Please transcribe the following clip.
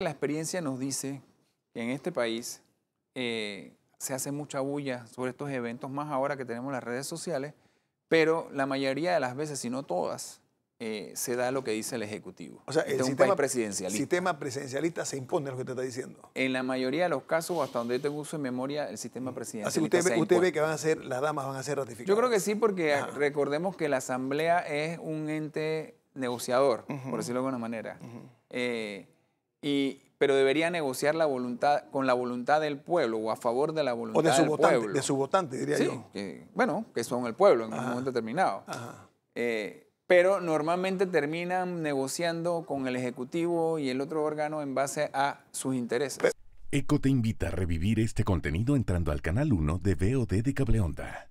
La experiencia nos dice que en este país eh, se hace mucha bulla sobre estos eventos, más ahora que tenemos las redes sociales, pero la mayoría de las veces, si no todas, eh, se da lo que dice el Ejecutivo. O sea, el este sistema, presidencialista. se impone lo que usted está diciendo. En la mayoría de los casos, hasta donde yo tengo uso en memoria, el sistema mm. presidencialista. Así usted, ve, usted ve que van a ser, las damas van a ser ratificadas. Yo creo que sí, porque recordemos que la Asamblea es un ente negociador, por decirlo de alguna manera y, pero debería negociar la voluntad, con la voluntad del pueblo o a favor de la voluntad de su del votante, O De su votante, diría yo. bueno, que son el pueblo en un momento determinado. Eh, pero normalmente terminan negociando con el Ejecutivo y el otro órgano en base a sus intereses. Eco te invita a revivir este contenido entrando al canal 1 de VOD de Cableonda.